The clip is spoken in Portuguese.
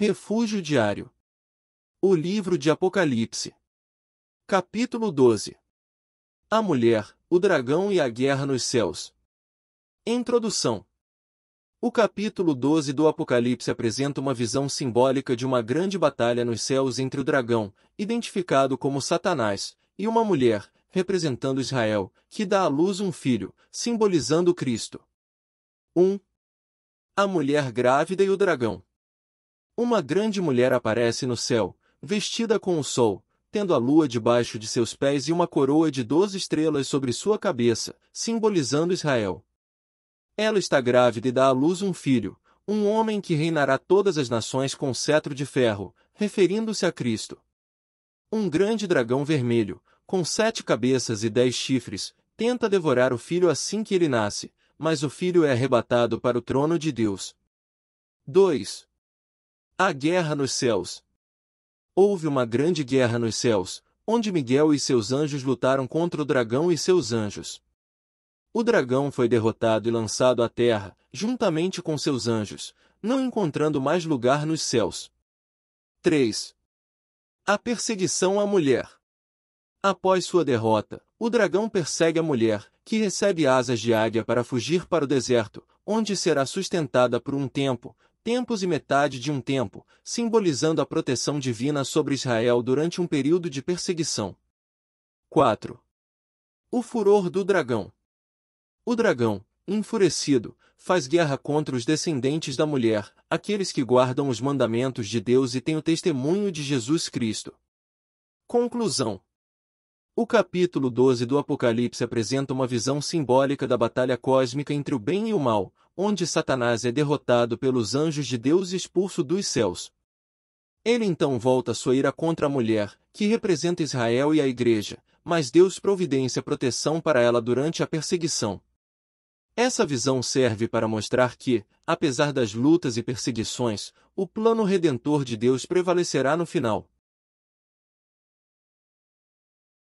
Refúgio diário. O livro de Apocalipse. Capítulo 12. A mulher, o dragão e a guerra nos céus. Introdução. O capítulo 12 do Apocalipse apresenta uma visão simbólica de uma grande batalha nos céus entre o dragão, identificado como Satanás, e uma mulher, representando Israel, que dá à luz um filho, simbolizando Cristo. 1. Um, a mulher grávida e o dragão. Uma grande mulher aparece no céu, vestida com o sol, tendo a lua debaixo de seus pés e uma coroa de doze estrelas sobre sua cabeça, simbolizando Israel. Ela está grávida e dá à luz um filho, um homem que reinará todas as nações com cetro de ferro, referindo-se a Cristo. Um grande dragão vermelho, com sete cabeças e dez chifres, tenta devorar o filho assim que ele nasce, mas o filho é arrebatado para o trono de Deus. 2. A guerra nos céus. Houve uma grande guerra nos céus, onde Miguel e seus anjos lutaram contra o dragão e seus anjos. O dragão foi derrotado e lançado à terra, juntamente com seus anjos, não encontrando mais lugar nos céus. 3. A perseguição à mulher. Após sua derrota, o dragão persegue a mulher, que recebe asas de águia para fugir para o deserto, onde será sustentada por um tempo, tempos e metade de um tempo, simbolizando a proteção divina sobre Israel durante um período de perseguição. 4. O furor do dragão. O dragão, enfurecido, faz guerra contra os descendentes da mulher, aqueles que guardam os mandamentos de Deus e têm o testemunho de Jesus Cristo. Conclusão O capítulo 12 do Apocalipse apresenta uma visão simbólica da batalha cósmica entre o bem e o mal, onde Satanás é derrotado pelos anjos de Deus e expulso dos céus. Ele então volta sua ira contra a mulher, que representa Israel e a igreja, mas Deus providencia proteção para ela durante a perseguição. Essa visão serve para mostrar que, apesar das lutas e perseguições, o plano redentor de Deus prevalecerá no final.